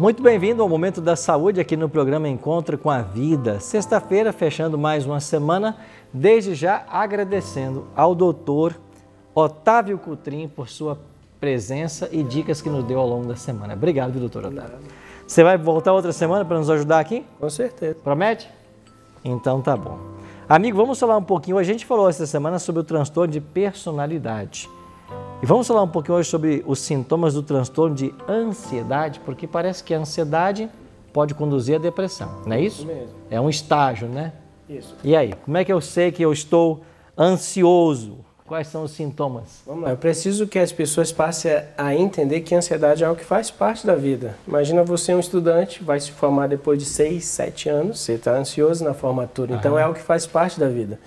Muito bem-vindo ao Momento da Saúde aqui no programa Encontro com a Vida. Sexta-feira, fechando mais uma semana, desde já agradecendo ao doutor Otávio Cutrim por sua presença e dicas que nos deu ao longo da semana. Obrigado, doutor Otávio. Você vai voltar outra semana para nos ajudar aqui? Com certeza. Promete? Então tá bom. Amigo, vamos falar um pouquinho. A gente falou essa semana sobre o transtorno de personalidade. E vamos falar um pouquinho hoje sobre os sintomas do transtorno de ansiedade, porque parece que a ansiedade pode conduzir à depressão, não é isso? isso mesmo. É um estágio, né? Isso. E aí, como é que eu sei que eu estou ansioso? Quais são os sintomas? Vamos lá. Eu preciso que as pessoas passem a entender que a ansiedade é algo que faz parte da vida. Imagina você um estudante, vai se formar depois de 6, 7 anos, você está ansioso na formatura, então, Aham. então é algo que faz parte da vida.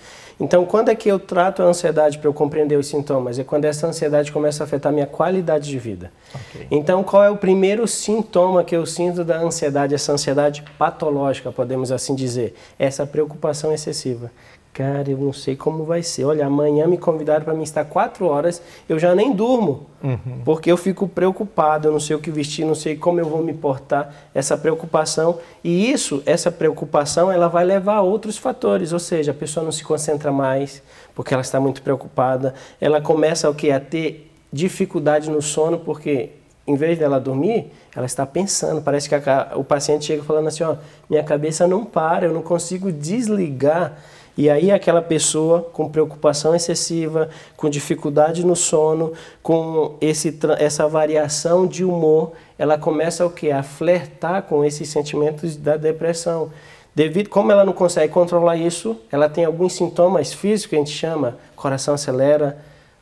Então, quando é que eu trato a ansiedade para eu compreender os sintomas? É quando essa ansiedade começa a afetar minha qualidade de vida. Okay. Então, qual é o primeiro sintoma que eu sinto da ansiedade, essa ansiedade patológica, podemos assim dizer? Essa preocupação excessiva, cara, eu não sei como vai ser. Olha, amanhã me convidaram para mim estar quatro horas, eu já nem durmo, uhum. porque eu fico preocupado, eu não sei o que vestir, não sei como eu vou me portar, essa preocupação. E isso, essa preocupação, ela vai levar a outros fatores, ou seja, a pessoa não se concentra mais, porque ela está muito preocupada, ela começa o que a ter dificuldade no sono, porque em vez dela dormir, ela está pensando. Parece que a, o paciente chega falando assim: ó, minha cabeça não para, eu não consigo desligar e aí aquela pessoa com preocupação excessiva, com dificuldade no sono, com esse, essa variação de humor, ela começa o que? A flertar com esses sentimentos da depressão. Devido, como ela não consegue controlar isso, ela tem alguns sintomas físicos que a gente chama, coração acelera,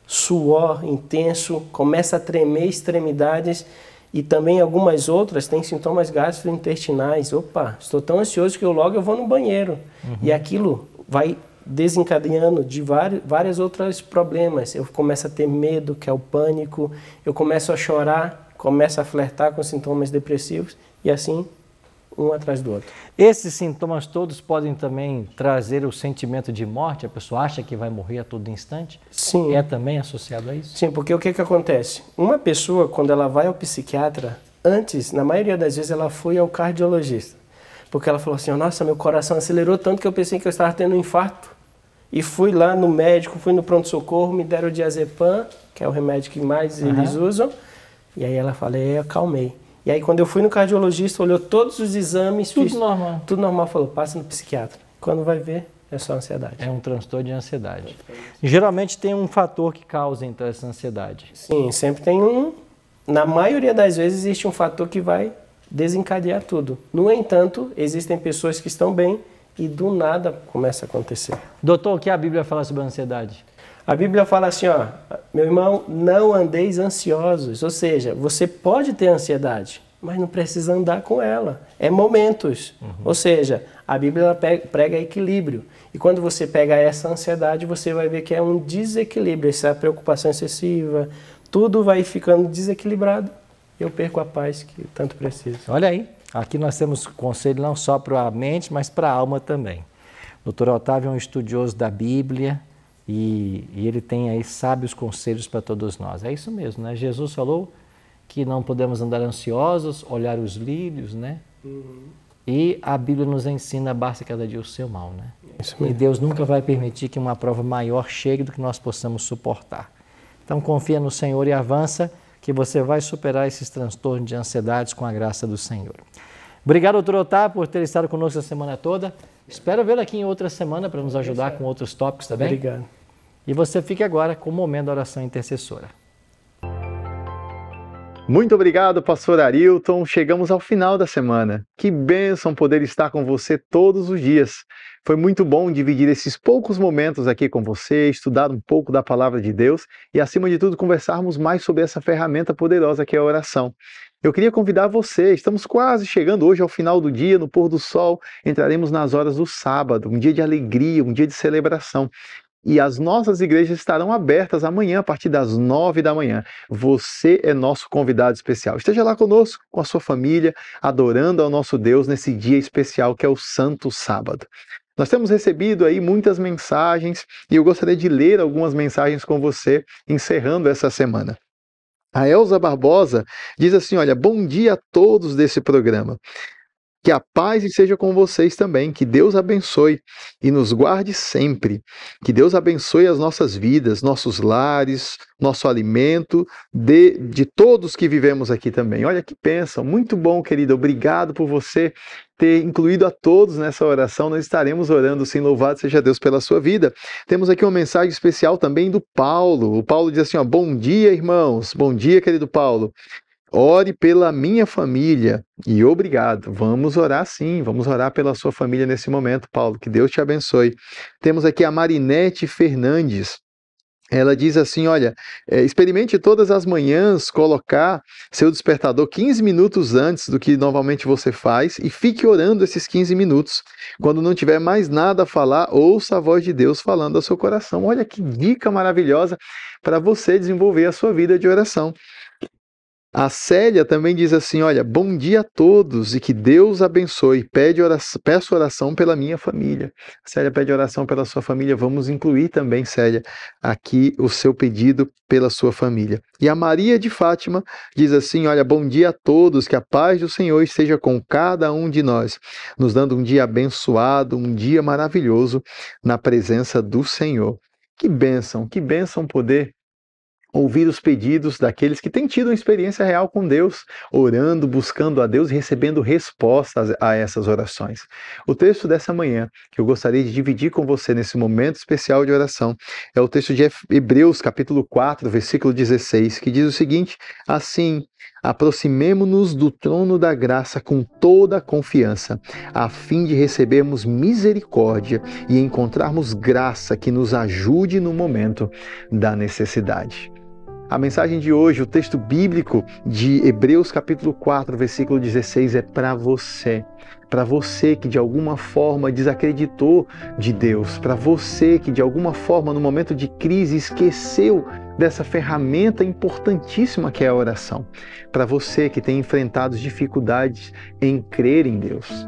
suor intenso, começa a tremer extremidades e também algumas outras têm sintomas gastrointestinais. Opa, estou tão ansioso que eu logo eu vou no banheiro. Uhum. E aquilo vai desencadeando de vários, várias outras problemas. Eu começo a ter medo, que é o pânico, eu começo a chorar, começo a flertar com sintomas depressivos e assim um atrás do outro. Esses sintomas todos podem também trazer o sentimento de morte? A pessoa acha que vai morrer a todo instante? Sim. É também associado a isso? Sim, porque o que, que acontece? Uma pessoa, quando ela vai ao psiquiatra, antes, na maioria das vezes, ela foi ao cardiologista porque ela falou assim: oh, Nossa, meu coração acelerou tanto que eu pensei que eu estava tendo um infarto. E fui lá no médico, fui no pronto-socorro, me deram o diazepam, que é o remédio que mais uhum. eles usam. E aí ela falou: é, e acalmei. E aí, quando eu fui no cardiologista, olhou todos os exames. Tudo fiz, normal. Tudo normal, falou: passa no psiquiatra. Quando vai ver, é só ansiedade. É um transtorno de ansiedade. Geralmente tem um fator que causa então essa ansiedade. Sim, sempre tem um. Na maioria das vezes existe um fator que vai desencadear tudo. No entanto, existem pessoas que estão bem e do nada começa a acontecer. Doutor, o que a Bíblia fala sobre a ansiedade? A Bíblia fala assim, ó, meu irmão, não andeis ansiosos. Ou seja, você pode ter ansiedade, mas não precisa andar com ela. É momentos. Uhum. Ou seja, a Bíblia prega equilíbrio. E quando você pega essa ansiedade, você vai ver que é um desequilíbrio, essa preocupação excessiva, tudo vai ficando desequilibrado eu perco a paz que tanto preciso. Olha aí, aqui nós temos conselho não só para a mente, mas para a alma também. O Otávio é um estudioso da Bíblia e, e ele tem aí sábios conselhos para todos nós. É isso mesmo, né? Jesus falou que não podemos andar ansiosos, olhar os lírios, né? Uhum. E a Bíblia nos ensina, basta cada dia o seu mal, né? É e Deus nunca vai permitir que uma prova maior chegue do que nós possamos suportar. Então confia no Senhor e avança que você vai superar esses transtornos de ansiedade com a graça do Senhor. Obrigado, doutor Otávio, por ter estado conosco a semana toda. Espero vê-lo aqui em outra semana para nos ajudar com outros tópicos também. Tá Obrigado. E você fique agora com o momento da oração intercessora. Muito obrigado, pastor Arilton. Chegamos ao final da semana. Que bênção poder estar com você todos os dias. Foi muito bom dividir esses poucos momentos aqui com você, estudar um pouco da palavra de Deus e, acima de tudo, conversarmos mais sobre essa ferramenta poderosa que é a oração. Eu queria convidar você, estamos quase chegando hoje ao final do dia, no pôr do sol, entraremos nas horas do sábado, um dia de alegria, um dia de celebração. E as nossas igrejas estarão abertas amanhã, a partir das nove da manhã. Você é nosso convidado especial. Esteja lá conosco, com a sua família, adorando ao nosso Deus nesse dia especial que é o Santo Sábado. Nós temos recebido aí muitas mensagens e eu gostaria de ler algumas mensagens com você, encerrando essa semana. A Elza Barbosa diz assim: Olha, bom dia a todos desse programa. Que a paz esteja com vocês também, que Deus abençoe e nos guarde sempre. Que Deus abençoe as nossas vidas, nossos lares, nosso alimento, de, de todos que vivemos aqui também. Olha que pensam, muito bom, querido. Obrigado por você ter incluído a todos nessa oração. Nós estaremos orando sim, louvado seja Deus pela sua vida. Temos aqui uma mensagem especial também do Paulo. O Paulo diz assim: ó, bom dia, irmãos. Bom dia, querido Paulo. Ore pela minha família e obrigado. Vamos orar sim, vamos orar pela sua família nesse momento, Paulo. Que Deus te abençoe. Temos aqui a Marinete Fernandes. Ela diz assim: olha, eh, experimente todas as manhãs colocar seu despertador 15 minutos antes do que normalmente você faz e fique orando esses 15 minutos. Quando não tiver mais nada a falar, ouça a voz de Deus falando ao seu coração. Olha que dica maravilhosa para você desenvolver a sua vida de oração. A Célia também diz assim: Olha, bom dia a todos e que Deus abençoe. Pede oração, peço oração pela minha família. A Célia pede oração pela sua família. Vamos incluir também, Célia, aqui o seu pedido pela sua família. E a Maria de Fátima diz assim: Olha, bom dia a todos, que a paz do Senhor esteja com cada um de nós, nos dando um dia abençoado, um dia maravilhoso na presença do Senhor. Que bênção, que bênção poder ouvir os pedidos daqueles que têm tido uma experiência real com Deus, orando, buscando a Deus e recebendo respostas a essas orações. O texto dessa manhã, que eu gostaria de dividir com você nesse momento especial de oração, é o texto de Hebreus, capítulo 4, versículo 16, que diz o seguinte: Assim, aproximemo-nos do trono da graça com toda a confiança, a fim de recebermos misericórdia e encontrarmos graça que nos ajude no momento da necessidade. A mensagem de hoje, o texto bíblico de Hebreus capítulo 4, versículo 16 é para você. Para você que de alguma forma desacreditou de Deus, para você que de alguma forma no momento de crise esqueceu dessa ferramenta importantíssima que é a oração. Para você que tem enfrentado dificuldades em crer em Deus.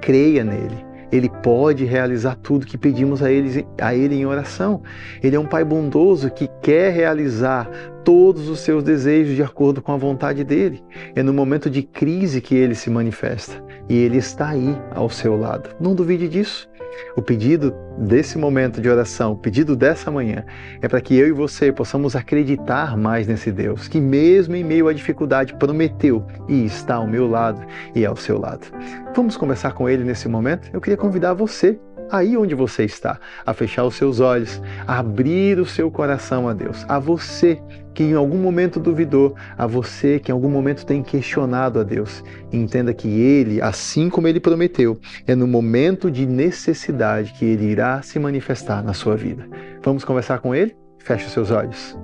Creia nele ele pode realizar tudo que pedimos a ele, a ele em oração. Ele é um Pai bondoso que quer realizar todos os seus desejos de acordo com a vontade dele. É no momento de crise que ele se manifesta e ele está aí ao seu lado. Não duvide disso. O pedido desse momento de oração, o pedido dessa manhã, é para que eu e você possamos acreditar mais nesse Deus que, mesmo em meio à dificuldade, prometeu e está ao meu lado e ao seu lado. Vamos conversar com ele nesse momento? Eu queria convidar você aí onde você está, a fechar os seus olhos, a abrir o seu coração a Deus, a você que em algum momento duvidou, a você que em algum momento tem questionado a Deus. Entenda que Ele, assim como Ele prometeu, é no momento de necessidade que Ele irá se manifestar na sua vida. Vamos conversar com Ele? Feche seus olhos.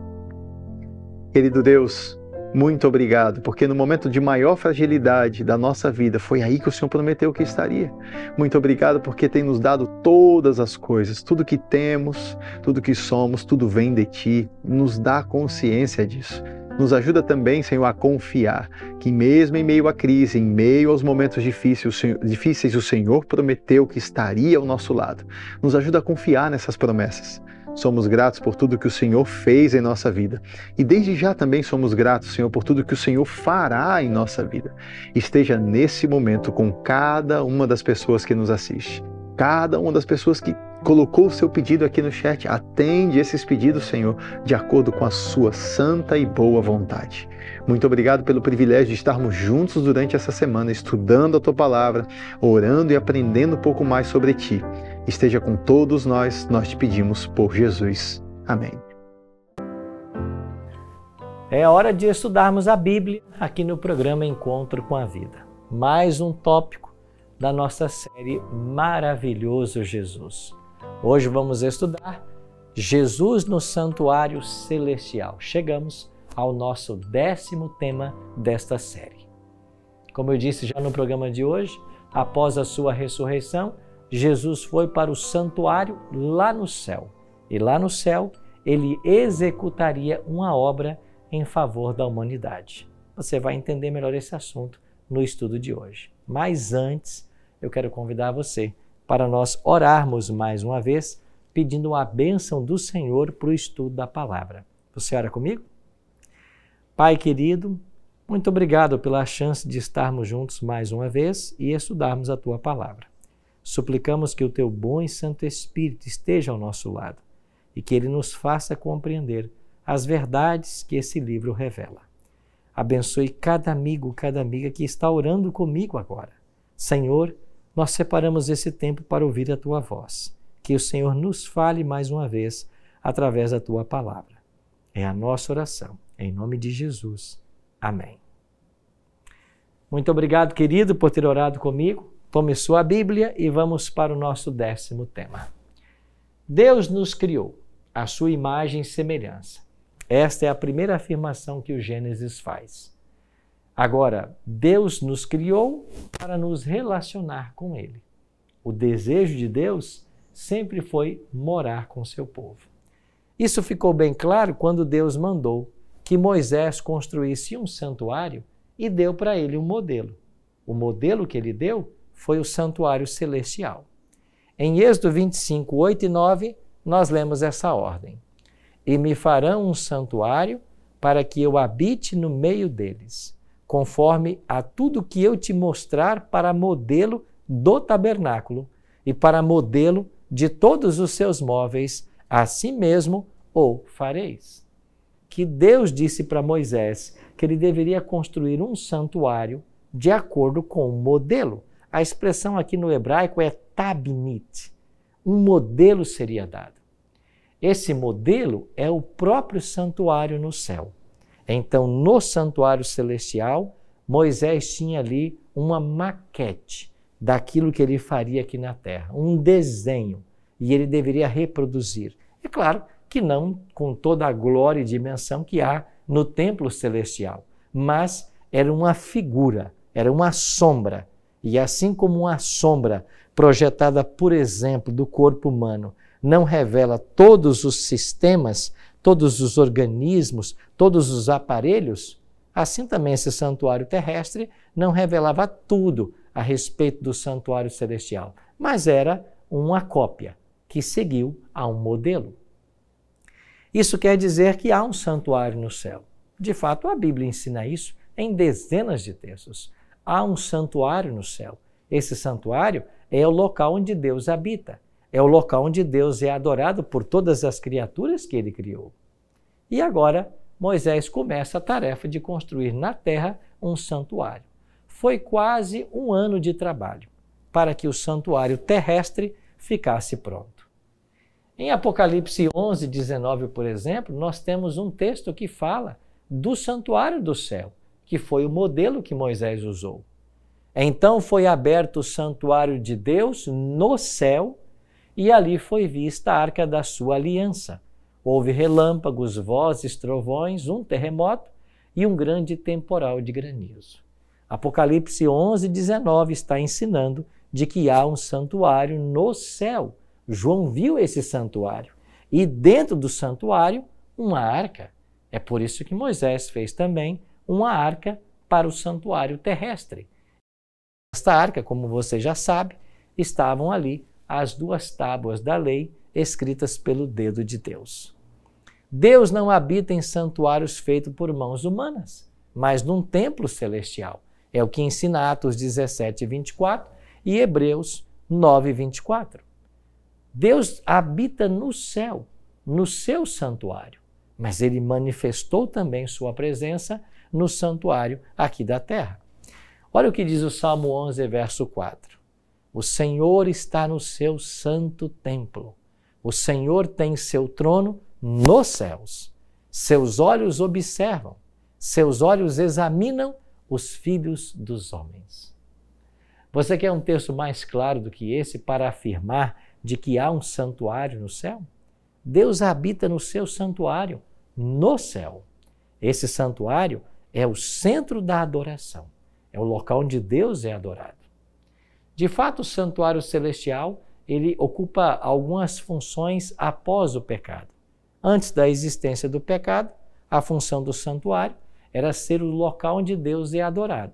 Querido Deus, muito obrigado, porque no momento de maior fragilidade da nossa vida, foi aí que o Senhor prometeu que estaria. Muito obrigado, porque tem nos dado todas as coisas, tudo que temos, tudo que somos, tudo vem de Ti. Nos dá consciência disso. Nos ajuda também, Senhor, a confiar que, mesmo em meio à crise, em meio aos momentos difíceis, o Senhor prometeu que estaria ao nosso lado. Nos ajuda a confiar nessas promessas. Somos gratos por tudo que o Senhor fez em nossa vida. E desde já também somos gratos, Senhor, por tudo que o Senhor fará em nossa vida. Esteja nesse momento com cada uma das pessoas que nos assiste, cada uma das pessoas que colocou o seu pedido aqui no chat. Atende esses pedidos, Senhor, de acordo com a sua santa e boa vontade. Muito obrigado pelo privilégio de estarmos juntos durante essa semana, estudando a tua palavra, orando e aprendendo um pouco mais sobre ti esteja com todos nós, nós te pedimos por Jesus. Amém. É hora de estudarmos a Bíblia aqui no programa Encontro com a Vida. Mais um tópico da nossa série Maravilhoso Jesus. Hoje vamos estudar Jesus no Santuário Celestial. Chegamos ao nosso décimo tema desta série. Como eu disse já no programa de hoje, após a sua ressurreição, Jesus foi para o santuário lá no céu. E lá no céu, ele executaria uma obra em favor da humanidade. Você vai entender melhor esse assunto no estudo de hoje. Mas antes, eu quero convidar você para nós orarmos mais uma vez, pedindo a bênção do Senhor para o estudo da palavra. Você ora comigo? Pai querido, muito obrigado pela chance de estarmos juntos mais uma vez e estudarmos a tua palavra suplicamos que o teu bom e santo Espírito esteja ao nosso lado e que ele nos faça compreender as verdades que esse livro revela. Abençoe cada amigo, cada amiga que está orando comigo agora. Senhor, nós separamos esse tempo para ouvir a tua voz. Que o Senhor nos fale mais uma vez através da tua palavra. É a nossa oração, em nome de Jesus. Amém. Muito obrigado, querido, por ter orado comigo. Tome sua Bíblia e vamos para o nosso décimo tema. Deus nos criou à sua imagem e semelhança. Esta é a primeira afirmação que o Gênesis faz. Agora, Deus nos criou para nos relacionar com Ele. O desejo de Deus sempre foi morar com seu povo. Isso ficou bem claro quando Deus mandou que Moisés construísse um santuário e deu para ele um modelo. O modelo que ele deu foi o santuário celestial. Em Êxodo 25, 8 e 9, nós lemos essa ordem: E me farão um santuário para que eu habite no meio deles, conforme a tudo que eu te mostrar para modelo do tabernáculo e para modelo de todos os seus móveis, assim mesmo o fareis. Que Deus disse para Moisés que ele deveria construir um santuário de acordo com o modelo a expressão aqui no hebraico é tabnit. Um modelo seria dado. Esse modelo é o próprio santuário no céu. Então, no santuário celestial, Moisés tinha ali uma maquete daquilo que ele faria aqui na terra, um desenho, e ele deveria reproduzir. É claro que não com toda a glória e dimensão que há no templo celestial, mas era uma figura, era uma sombra e assim como uma sombra projetada, por exemplo, do corpo humano, não revela todos os sistemas, todos os organismos, todos os aparelhos, assim também esse santuário terrestre não revelava tudo a respeito do santuário celestial, mas era uma cópia que seguiu a um modelo. Isso quer dizer que há um santuário no céu. De fato, a Bíblia ensina isso em dezenas de textos há um santuário no céu. Esse santuário é o local onde Deus habita, é o local onde Deus é adorado por todas as criaturas que ele criou. E agora, Moisés começa a tarefa de construir na terra um santuário. Foi quase um ano de trabalho para que o santuário terrestre ficasse pronto. Em Apocalipse 11, 19, por exemplo, nós temos um texto que fala do santuário do céu que foi o modelo que Moisés usou. Então foi aberto o santuário de Deus no céu e ali foi vista a arca da sua aliança. Houve relâmpagos, vozes, trovões, um terremoto e um grande temporal de granizo. Apocalipse 11, 19 está ensinando de que há um santuário no céu. João viu esse santuário e dentro do santuário uma arca. É por isso que Moisés fez também uma arca para o santuário terrestre. Esta arca, como você já sabe, estavam ali as duas tábuas da lei escritas pelo dedo de Deus. Deus não habita em santuários feitos por mãos humanas, mas num templo celestial. É o que ensina Atos 17, 24 e Hebreus 9, 24. Deus habita no céu, no seu santuário, mas ele manifestou também sua presença no santuário aqui da terra. Olha o que diz o Salmo 11, verso 4. O Senhor está no seu santo templo. O Senhor tem seu trono nos céus. Seus olhos observam, seus olhos examinam os filhos dos homens. Você quer um texto mais claro do que esse para afirmar de que há um santuário no céu? Deus habita no seu santuário, no céu. Esse santuário é o centro da adoração, é o local onde Deus é adorado. De fato, o santuário celestial ele ocupa algumas funções após o pecado. Antes da existência do pecado, a função do santuário era ser o local onde Deus é adorado.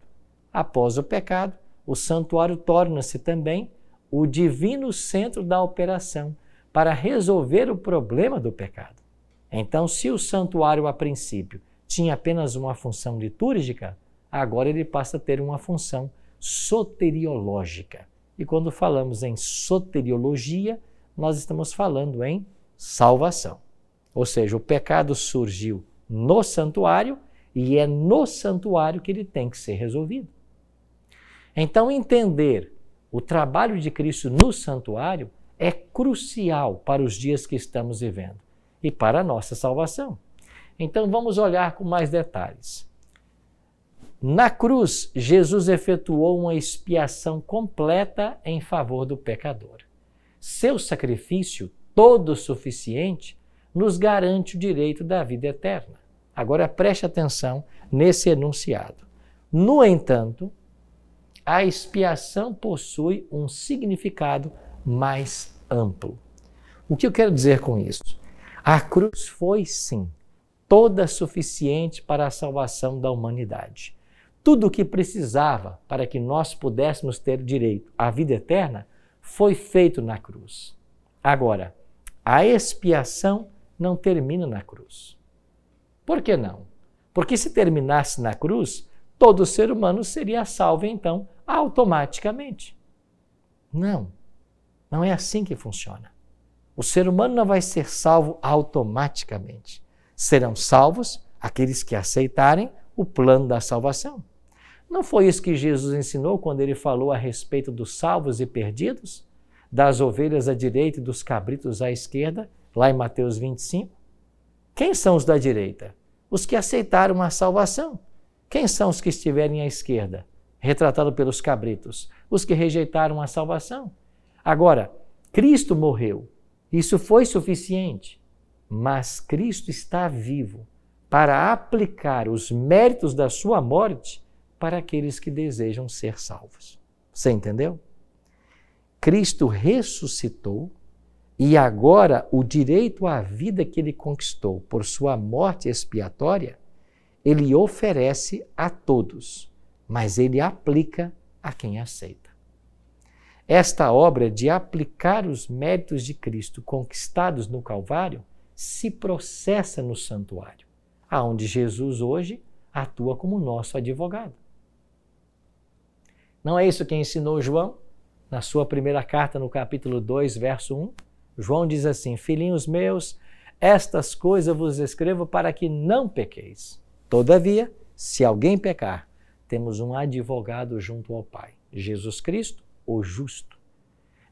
Após o pecado, o santuário torna-se também o divino centro da operação para resolver o problema do pecado. Então, se o santuário, a princípio, tinha apenas uma função litúrgica, agora ele passa a ter uma função soteriológica. E quando falamos em soteriologia, nós estamos falando em salvação. Ou seja, o pecado surgiu no santuário e é no santuário que ele tem que ser resolvido. Então, entender o trabalho de Cristo no santuário é crucial para os dias que estamos vivendo e para a nossa salvação. Então vamos olhar com mais detalhes. Na cruz, Jesus efetuou uma expiação completa em favor do pecador. Seu sacrifício, todo suficiente, nos garante o direito da vida eterna. Agora preste atenção nesse enunciado. No entanto, a expiação possui um significado mais amplo. O que eu quero dizer com isso? A cruz foi, sim, toda suficiente para a salvação da humanidade. Tudo o que precisava para que nós pudéssemos ter direito à vida eterna foi feito na cruz. Agora, a expiação não termina na cruz. Por que não? Porque se terminasse na cruz, todo ser humano seria salvo então automaticamente. Não, não é assim que funciona. O ser humano não vai ser salvo automaticamente serão salvos aqueles que aceitarem o plano da salvação. Não foi isso que Jesus ensinou quando ele falou a respeito dos salvos e perdidos, das ovelhas à direita e dos cabritos à esquerda, lá em Mateus 25? Quem são os da direita? Os que aceitaram a salvação. Quem são os que estiverem à esquerda? Retratado pelos cabritos. Os que rejeitaram a salvação. Agora, Cristo morreu. Isso foi suficiente. Mas Cristo está vivo para aplicar os méritos da sua morte para aqueles que desejam ser salvos. Você entendeu? Cristo ressuscitou e agora o direito à vida que ele conquistou por sua morte expiatória, ele oferece a todos, mas ele aplica a quem aceita. Esta obra de aplicar os méritos de Cristo conquistados no Calvário se processa no santuário, aonde Jesus hoje atua como nosso advogado. Não é isso que ensinou João? Na sua primeira carta, no capítulo 2, verso 1, João diz assim: Filhinhos meus, estas coisas vos escrevo para que não pequeis. Todavia, se alguém pecar, temos um advogado junto ao Pai, Jesus Cristo, o justo.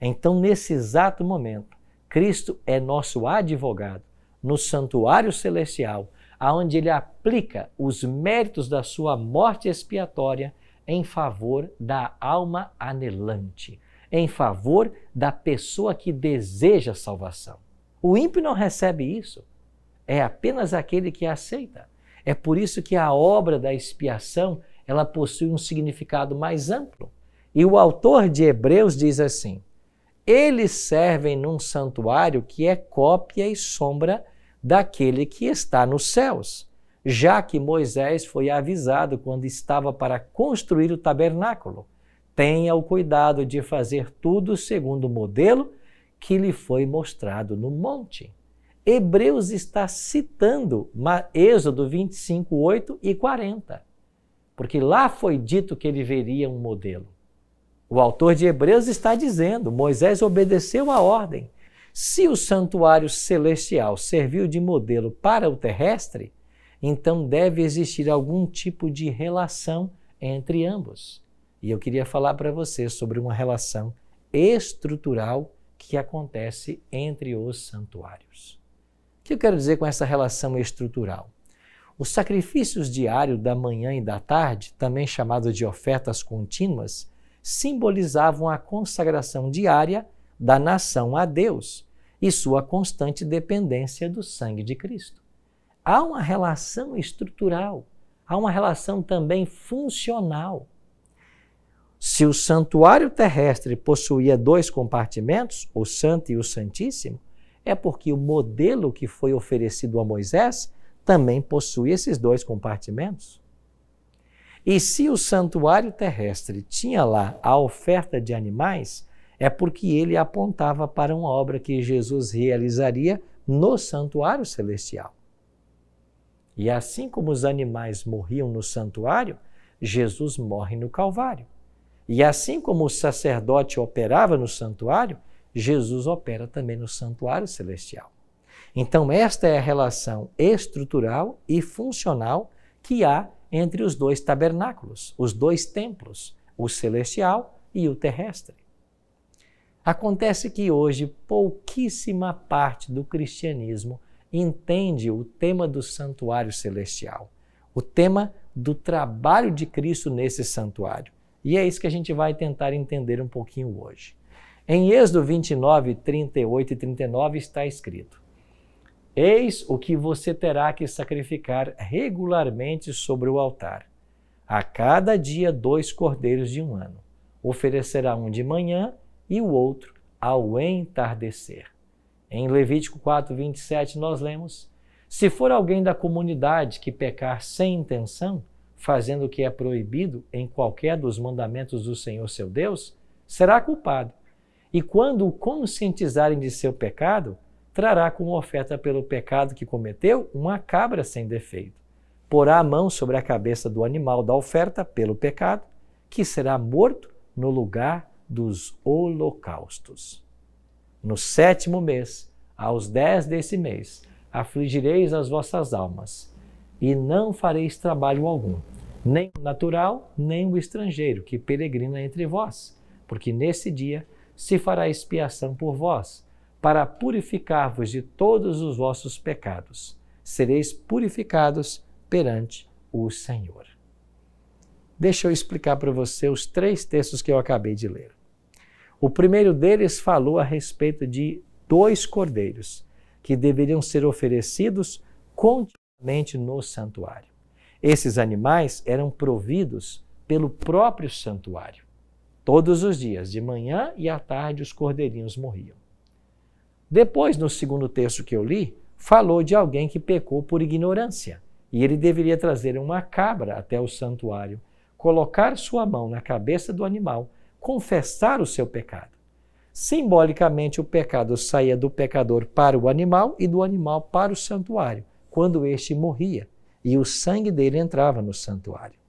Então, nesse exato momento, Cristo é nosso advogado no santuário celestial, aonde ele aplica os méritos da sua morte expiatória em favor da alma anelante, em favor da pessoa que deseja salvação. O ímpio não recebe isso, é apenas aquele que aceita. É por isso que a obra da expiação, ela possui um significado mais amplo. E o autor de Hebreus diz assim: Eles servem num santuário que é cópia e sombra daquele que está nos céus, já que Moisés foi avisado quando estava para construir o tabernáculo. Tenha o cuidado de fazer tudo segundo o modelo que lhe foi mostrado no monte. Hebreus está citando Êxodo 25, 8 e 40, porque lá foi dito que ele veria um modelo. O autor de Hebreus está dizendo: Moisés obedeceu a ordem, se o santuário celestial serviu de modelo para o terrestre, então deve existir algum tipo de relação entre ambos. E eu queria falar para você sobre uma relação estrutural que acontece entre os santuários. O que eu quero dizer com essa relação estrutural? Os sacrifícios diários da manhã e da tarde, também chamados de ofertas contínuas, simbolizavam a consagração diária da nação a Deus, e sua constante dependência do sangue de Cristo. Há uma relação estrutural, há uma relação também funcional. Se o santuário terrestre possuía dois compartimentos, o santo e o santíssimo, é porque o modelo que foi oferecido a Moisés também possui esses dois compartimentos. E se o santuário terrestre tinha lá a oferta de animais, é porque ele apontava para uma obra que Jesus realizaria no santuário celestial. E assim como os animais morriam no santuário, Jesus morre no Calvário. E assim como o sacerdote operava no santuário, Jesus opera também no santuário celestial. Então, esta é a relação estrutural e funcional que há entre os dois tabernáculos, os dois templos, o celestial e o terrestre. Acontece que hoje pouquíssima parte do cristianismo entende o tema do santuário celestial, o tema do trabalho de Cristo nesse santuário. E é isso que a gente vai tentar entender um pouquinho hoje. Em Êxodo 29, 38 e 39 está escrito: Eis o que você terá que sacrificar regularmente sobre o altar. A cada dia, dois cordeiros de um ano. Oferecerá um de manhã e o outro ao entardecer. Em Levítico 4:27 nós lemos: Se for alguém da comunidade que pecar sem intenção, fazendo o que é proibido em qualquer dos mandamentos do Senhor seu Deus, será culpado. E quando o conscientizarem de seu pecado, trará como oferta pelo pecado que cometeu uma cabra sem defeito. Porá a mão sobre a cabeça do animal da oferta pelo pecado, que será morto no lugar dos holocaustos. No sétimo mês, aos dez desse mês, afligireis as vossas almas, e não fareis trabalho algum, nem o natural, nem o estrangeiro, que peregrina entre vós, porque nesse dia se fará expiação por vós, para purificar-vos de todos os vossos pecados. Sereis purificados perante o Senhor. Deixa eu explicar para você os três textos que eu acabei de ler. O primeiro deles falou a respeito de dois cordeiros que deveriam ser oferecidos continuamente no santuário. Esses animais eram providos pelo próprio santuário. Todos os dias, de manhã e à tarde, os cordeirinhos morriam. Depois, no segundo texto que eu li, falou de alguém que pecou por ignorância e ele deveria trazer uma cabra até o santuário, colocar sua mão na cabeça do animal confessar o seu pecado. Simbolicamente, o pecado saía do pecador para o animal e do animal para o santuário, quando este morria e o sangue dele entrava no santuário.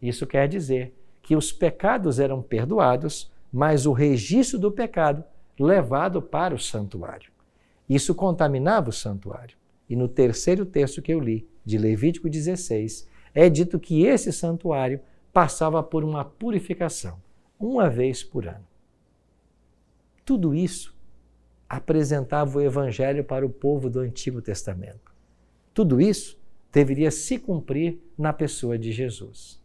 Isso quer dizer que os pecados eram perdoados, mas o registro do pecado levado para o santuário. Isso contaminava o santuário. E no terceiro texto que eu li, de Levítico 16, é dito que esse santuário passava por uma purificação uma vez por ano. Tudo isso apresentava o Evangelho para o povo do Antigo Testamento. Tudo isso deveria se cumprir na pessoa de Jesus.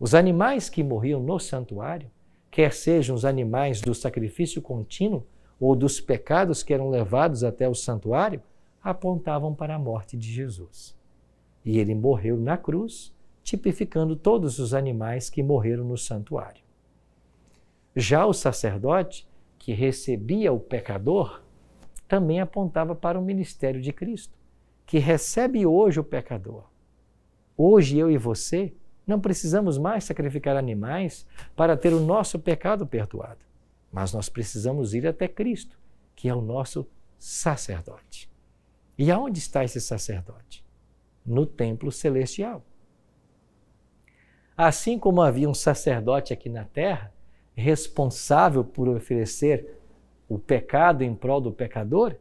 Os animais que morriam no santuário, quer sejam os animais do sacrifício contínuo ou dos pecados que eram levados até o santuário, apontavam para a morte de Jesus. E ele morreu na cruz, tipificando todos os animais que morreram no santuário. Já o sacerdote, que recebia o pecador, também apontava para o ministério de Cristo, que recebe hoje o pecador. Hoje eu e você não precisamos mais sacrificar animais para ter o nosso pecado perdoado, mas nós precisamos ir até Cristo, que é o nosso sacerdote. E aonde está esse sacerdote? No templo celestial. Assim como havia um sacerdote aqui na terra, responsável por oferecer o pecado em prol do pecador,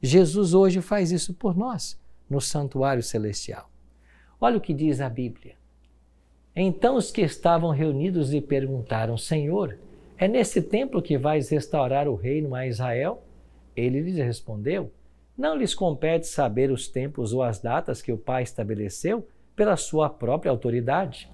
Jesus hoje faz isso por nós, no santuário celestial. Olha o que diz a Bíblia. Então os que estavam reunidos lhe perguntaram: Senhor, é nesse templo que vais restaurar o reino a Israel? Ele lhes respondeu: Não lhes compete saber os tempos ou as datas que o Pai estabeleceu pela sua própria autoridade,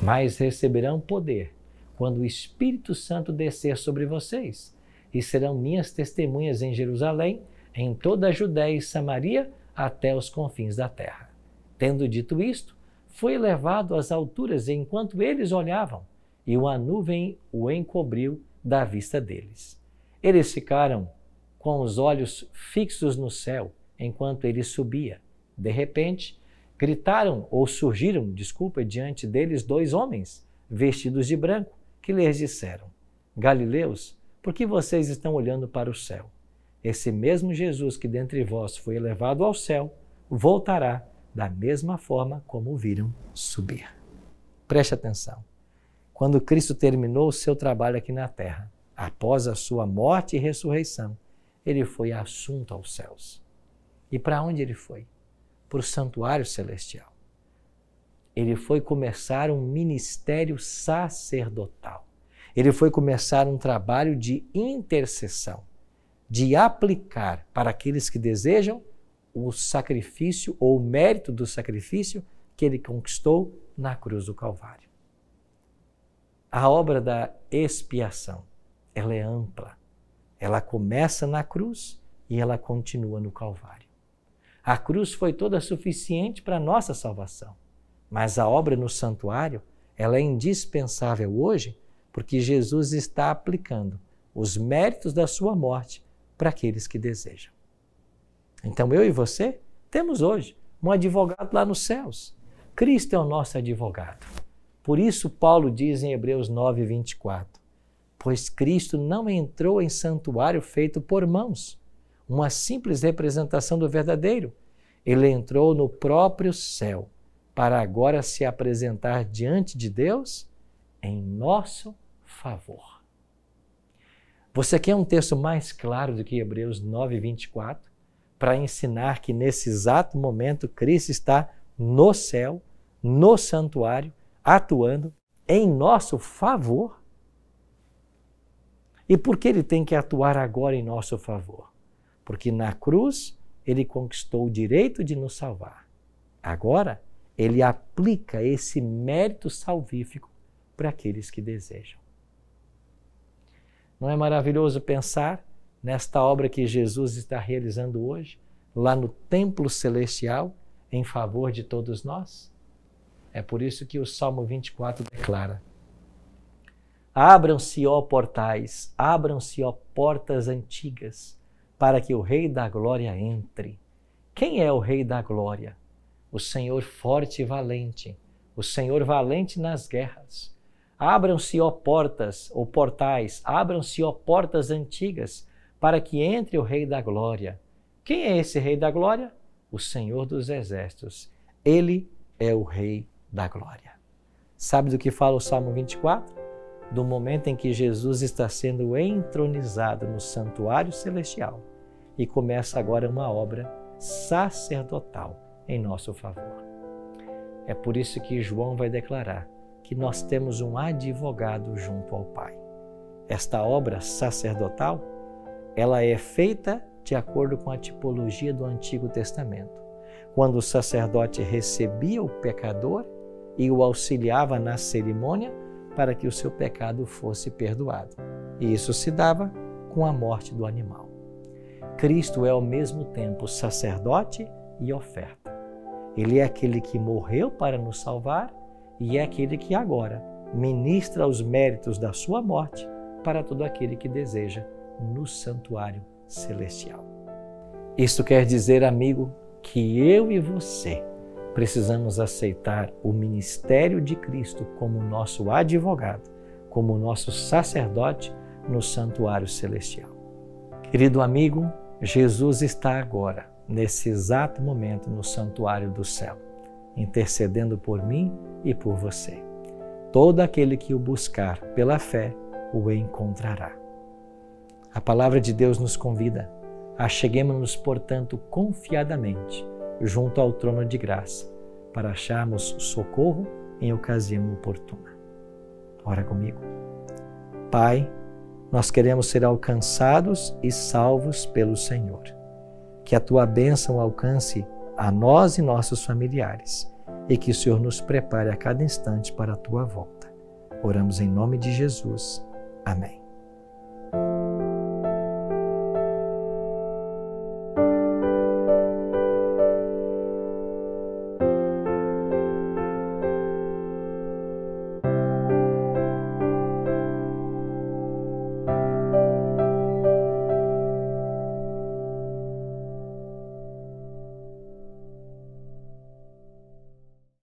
mas receberão poder quando o Espírito Santo descer sobre vocês, e serão minhas testemunhas em Jerusalém, em toda a Judéia e Samaria, até os confins da terra. Tendo dito isto, foi levado às alturas enquanto eles olhavam, e uma nuvem o encobriu da vista deles. Eles ficaram com os olhos fixos no céu enquanto ele subia. De repente, gritaram ou surgiram, desculpa, diante deles dois homens vestidos de branco que lhes disseram: Galileus, por que vocês estão olhando para o céu? Esse mesmo Jesus que dentre vós foi elevado ao céu, voltará da mesma forma como o viram subir. Preste atenção. Quando Cristo terminou o seu trabalho aqui na terra, após a sua morte e ressurreição, ele foi assunto aos céus. E para onde ele foi? Para o santuário celestial ele foi começar um ministério sacerdotal. Ele foi começar um trabalho de intercessão, de aplicar para aqueles que desejam o sacrifício ou o mérito do sacrifício que ele conquistou na cruz do Calvário. A obra da expiação, ela é ampla. Ela começa na cruz e ela continua no Calvário. A cruz foi toda suficiente para a nossa salvação. Mas a obra no santuário, ela é indispensável hoje, porque Jesus está aplicando os méritos da sua morte para aqueles que desejam. Então eu e você temos hoje um advogado lá nos céus. Cristo é o nosso advogado. Por isso Paulo diz em Hebreus 9, 24, pois Cristo não entrou em santuário feito por mãos, uma simples representação do verdadeiro. Ele entrou no próprio céu para agora se apresentar diante de Deus em nosso favor. Você quer um texto mais claro do que Hebreus 9, 24, para ensinar que nesse exato momento Cristo está no céu, no santuário, atuando em nosso favor? E por que ele tem que atuar agora em nosso favor? Porque na cruz ele conquistou o direito de nos salvar. Agora, ele aplica esse mérito salvífico para aqueles que desejam. Não é maravilhoso pensar nesta obra que Jesus está realizando hoje, lá no templo celestial, em favor de todos nós? É por isso que o Salmo 24 declara: Abram-se, ó portais, abram-se, ó portas antigas, para que o Rei da Glória entre. Quem é o Rei da Glória? o Senhor forte e valente, o Senhor valente nas guerras. Abram-se, ó portas, ou portais, abram-se, ó portas antigas, para que entre o Rei da Glória. Quem é esse Rei da Glória? O Senhor dos Exércitos. Ele é o Rei da Glória. Sabe do que fala o Salmo 24? Do momento em que Jesus está sendo entronizado no santuário celestial e começa agora uma obra sacerdotal em nosso favor. É por isso que João vai declarar que nós temos um advogado junto ao Pai. Esta obra sacerdotal, ela é feita de acordo com a tipologia do Antigo Testamento. Quando o sacerdote recebia o pecador e o auxiliava na cerimônia para que o seu pecado fosse perdoado. E isso se dava com a morte do animal. Cristo é ao mesmo tempo sacerdote e oferta. Ele é aquele que morreu para nos salvar e é aquele que agora ministra os méritos da sua morte para todo aquele que deseja no santuário celestial. Isto quer dizer, amigo, que eu e você precisamos aceitar o ministério de Cristo como nosso advogado, como nosso sacerdote no santuário celestial. Querido amigo, Jesus está agora nesse exato momento no santuário do céu, intercedendo por mim e por você. Todo aquele que o buscar pela fé o encontrará. A palavra de Deus nos convida. a nos portanto, confiadamente junto ao trono de graça, para acharmos socorro em ocasião oportuna. Ora comigo. Pai, nós queremos ser alcançados e salvos pelo Senhor que a tua bênção alcance a nós e nossos familiares e que o Senhor nos prepare a cada instante para a tua volta. Oramos em nome de Jesus. Amém.